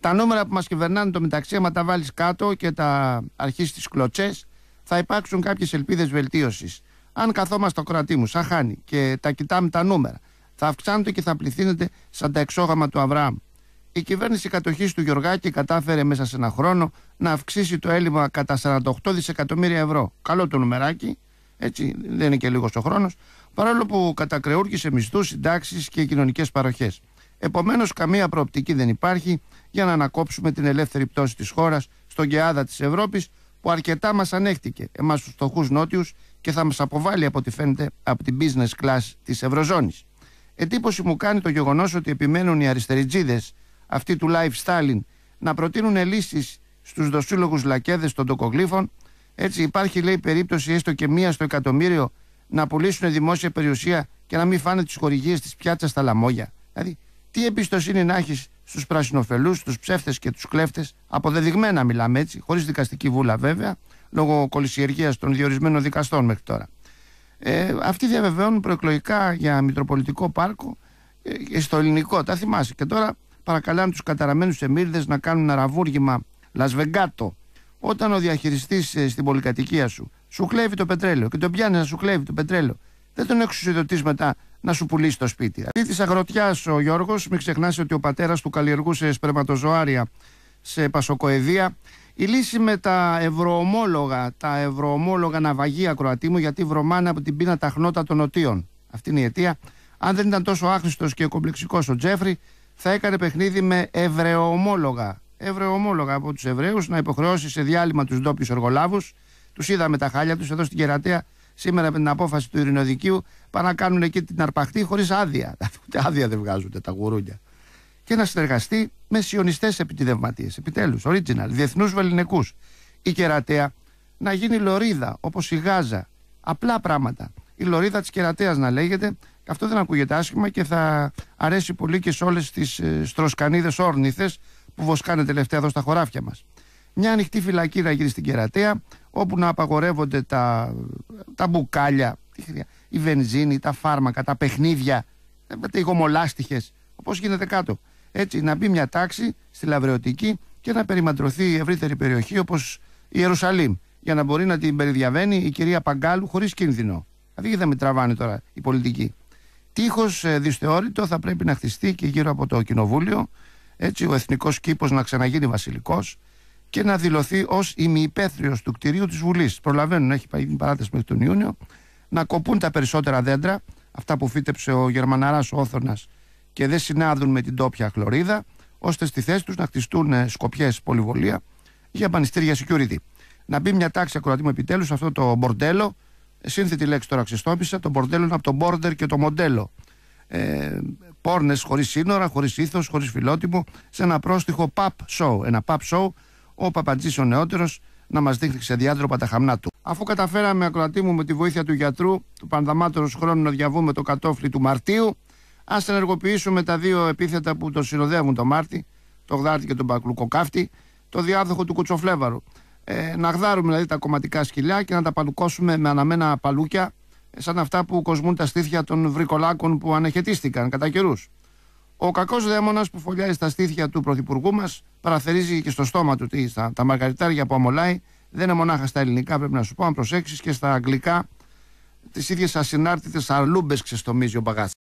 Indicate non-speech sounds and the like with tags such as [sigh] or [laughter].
τα νούμερα που μας κυβερνάνε το μεταξύ, άμα τα βάλεις κάτω και τα αρχίσεις τις κλοτσέ, θα υπάρξουν κάποιες ελπίδες βελτίωσης. Αν καθόμαστε στο κρατή μου, σαν χάνει και τα κοιτάμε τα νούμερα, θα αυξάνονται και θα πληθύνεται σαν τα εξόγαμα του Αβραάμ. Η κυβέρνηση κατοχής του Γιωργάκη κατάφερε μέσα σε ένα χρόνο να αυξήσει το έλλειμμα κατά 48 δισεκατομμύρια ευρώ. Καλό το νομεράκι, έτσι δεν είναι και λίγος ο χρόνος, παρόλο που κατακρεούργησε μισθούς, συντάξεις και κοινωνικές παροχές. Επομένως, καμία προοπτική δεν υπάρχει για να ανακόψουμε την ελεύθερη πτώση της χώρας στον κεάδα της Ευρώπης που αρκετά μας ανέχτηκε εμάς τους φτωχούς νότιους και θα μας αποβάλει από ό,τι φαίνεται από την business class της Ευρωζώνης. Εντύπωση μου κάνει το γεγονός ότι επιμένουν οι αριστεριτζίδες αυτοί του Λάιφ Stalin να προτείνουν λύσεις στους δοσύλλογους λακέδες των τοκογλήφων. Έτσι, υπάρχει λέει περίπτωση έστω και μία στο εκατομμύριο να πουλήσουν δημόσια περιουσία και να μην φάνε τις χορηγίες της πιάτσας στα λαμόγια. Δηλαδή, τι εμπιστοσύνη να έχεις στους πρασινοφελού, στους ψεύτες και τους κλέφτες, αποδεδειγμένα μιλάμε έτσι, χωρίς δικαστική βούλα βέβαια, λόγω κολυσιεργίας των διορισμένων δικαστών μέχρι τώρα. Ε, αυτοί διαβεβαιώνουν προεκλογικά για Μητροπολιτικό Πάρκο ε, στο ελληνικό, τα θυμάσαι. Και τώρα παρακαλάνε τους καταραμένους εμμύρδε να κάνουν ένα ραβούργημα Λασβεγκάτο. Όταν ο διαχειριστής ε, στην πολυκατοικία σου σου κλέβει το πετρέλαιο και τον πιάνει να σου κλέβει το πετρέλαιο δεν τον εξουσιοδοτεί μετά να σου πουλήσει το σπίτι. Αυτή της αγροτιάς ο Γιώργος, μην ξεχνάς ότι ο πατέρας του καλλιεργούσε σπερματοζωάρια σε πασοκοεδία. Η λύση με τα ευρωομόλογα, τα ευρωομόλογα ναυαγία ακροατή μου, γιατί βρωμάνε από την πείνα τα χνότα των οτίων. Αυτή είναι η αιτία. Αν δεν ήταν τόσο άχρηστος και κομπλεξικός ο Τζέφρι, θα έκανε παιχνίδι με ευρεομόλογα. Ευρεομόλογα από τους Εβραίους να υποχρεώσει σε διάλειμμα τους ντόπιους εργολάβους. Τους είδαμε τα χάλια τους εδώ στην Κερατέα σήμερα με την απόφαση του Ειρηνοδικείου πάνε να κάνουν εκεί την αρπαχτή χωρίς άδεια. Ούτε [laughs] άδεια δεν βγάζουν τα γουρούνια. Και να συνεργαστεί με σιωνιστές επιτιδευματίες. Επιτέλους, original, διεθνούς βεληνικούς. Η κερατέα να γίνει λωρίδα όπως η Γάζα. Απλά πράγματα. Η λωρίδα της κερατέας να λέγεται. Αυτό δεν ακούγεται άσχημα και θα αρέσει πολύ και σε όλες τις ε, στροσκανίδες όρνηθες που βοσκάνε τελευταία εδώ στα χωράφια μας. Μια ανοιχτή φυλακή να γίνει στην κερατέα, όπου να απαγορεύονται τα, τα μπουκάλια, η βενζίνη, τα φάρμακα, τα παιχνίδια, τα ηγομολάστιχε. όπως γίνεται κάτω. Έτσι να μπει μια τάξη στη Λαβρεωτική και να περιμαντρωθεί η ευρύτερη περιοχή όπως η Ιερουσαλήμ για να μπορεί να την περιδιαβαίνει η κυρία Παγκάλου χωρίς κίνδυνο. Δηλαδή δεν με τραβάνε τώρα η πολιτική. Τείχος ε, δυσθεώρητο θα πρέπει να χτιστεί και γύρω από το κοινοβούλιο έτσι ο Εθνικός Κήπος να ξαναγίνει Βασιλικός και να δηλωθεί ως ημιυπαίθριος του κτηρίου της Βουλής. Προλαβαίνουν, έχει πάει παράταση μέχρι τον Ιούνιο, να κοπούν τα περισσότερα δέντρα, αυτά που φύτεψε ο Γερμαναράς Όθωνας και δεν συνάδουν με την τόπια χλωρίδα, ώστε στη θέση τους να χτιστούν ε, σκοπιές πολυβολία για πανιστήρια security. Να μπει μια τάξη ακροατή μου επιτέλους σε αυτό το μπορντέλο. Ε, σύνθετη λέξη τώρα ξεστόπισα, Το μπορντέλο είναι από το border και το μοντέλο. Ε, Πόρνες χωρίς σύνορα, χωρίς ήθος, χωρίς φιλότιμο, σε ένα πρόστιχο pub show. Ένα pub show ο Παπατζής ο νεότερος να μας δείχνει σε διάδροπα τα χαμνά του. Αφού καταφέραμε ακροατή μου με τη βοήθεια του γιατρού του πανδαμάτωρος χρόνου να διαβούμε το κατόφλι του Μαρτίου ας ενεργοποιήσουμε τα δύο επίθετα που το συνοδεύουν το Μάρτι, το Γδάρτη και τον Πακλουκοκάφτη, το διάδοχο του Κουτσοφλέβαρου. Ε, να γδάρουμε δηλαδή τα κομματικά σκυλιά και να τα παλουκώσουμε με αναμένα παλούκια ε, σαν αυτά που κοσμούν τα στήθια των βρικολάκων που ανεχετίστηκαν κατά καιρούς. Ο κακός δαίμονας που φωλιάζει στα στήθια του πρωθυπουργού μας, παραθερίζει και στο στόμα του τι, στα, τα μαργαριτάρια που αμολάει. Δεν είναι μονάχα στα ελληνικά, πρέπει να σου πω, αν προσέξεις και στα αγγλικά. Τις ίδιες ασυνάρτητες αρλούμπες ξεστομίζει ο μπαγάτσα.